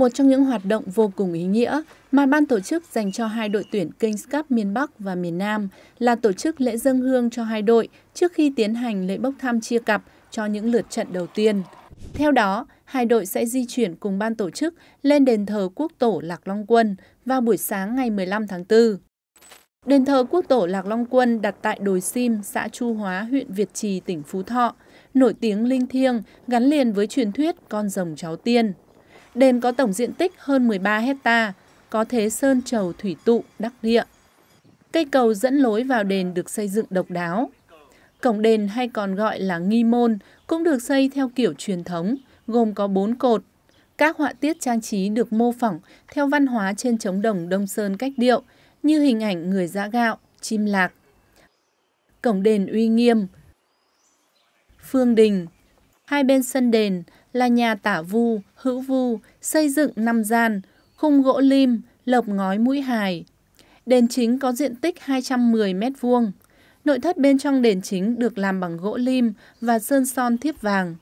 một trong những hoạt động vô cùng ý nghĩa mà ban tổ chức dành cho hai đội tuyển Kings Cup miền Bắc và miền Nam là tổ chức lễ dân hương cho hai đội trước khi tiến hành lễ bốc thăm chia cặp cho những lượt trận đầu tiên. Theo đó, hai đội sẽ di chuyển cùng ban tổ chức lên đền thờ quốc tổ Lạc Long Quân vào buổi sáng ngày 15 tháng 4. Đền thờ quốc tổ Lạc Long Quân đặt tại đồi Sim, xã Chu Hóa, huyện Việt Trì, tỉnh Phú Thọ, nổi tiếng linh thiêng, gắn liền với truyền thuyết con rồng cháu tiên. Đền có tổng diện tích hơn 13 hecta, có thế sơn trầu thủy tụ, đắc địa. Cây cầu dẫn lối vào đền được xây dựng độc đáo. Cổng đền hay còn gọi là nghi môn cũng được xây theo kiểu truyền thống, gồm có bốn cột. Các họa tiết trang trí được mô phỏng theo văn hóa trên trống đồng Đông Sơn cách điệu, như hình ảnh người giã gạo, chim lạc. Cổng đền uy nghiêm, phương đình, hai bên sân đền là nhà tả vu, hữu vu, xây dựng năm gian, khung gỗ lim, lợp ngói mũi hài. Đền chính có diện tích 210 m2. Nội thất bên trong đền chính được làm bằng gỗ lim và sơn son thiếp vàng.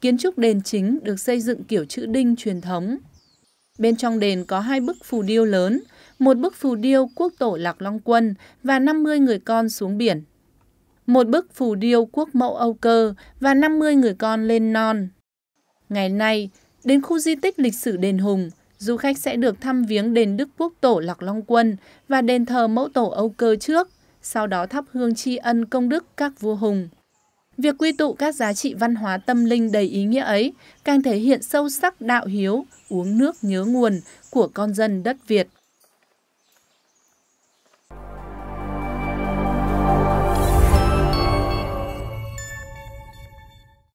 Kiến trúc đền chính được xây dựng kiểu chữ đinh truyền thống. Bên trong đền có hai bức phù điêu lớn, một bức phù điêu quốc tổ Lạc Long Quân và 50 người con xuống biển. Một bức phù điêu quốc mẫu Âu Cơ và 50 người con lên non. Ngày nay, đến khu di tích lịch sử Đền Hùng, du khách sẽ được thăm viếng đền Đức Quốc Tổ Lạc Long Quân và đền thờ mẫu tổ Âu Cơ trước, sau đó thắp hương tri ân công đức các vua hùng. Việc quy tụ các giá trị văn hóa tâm linh đầy ý nghĩa ấy càng thể hiện sâu sắc đạo hiếu, uống nước nhớ nguồn của con dân đất Việt.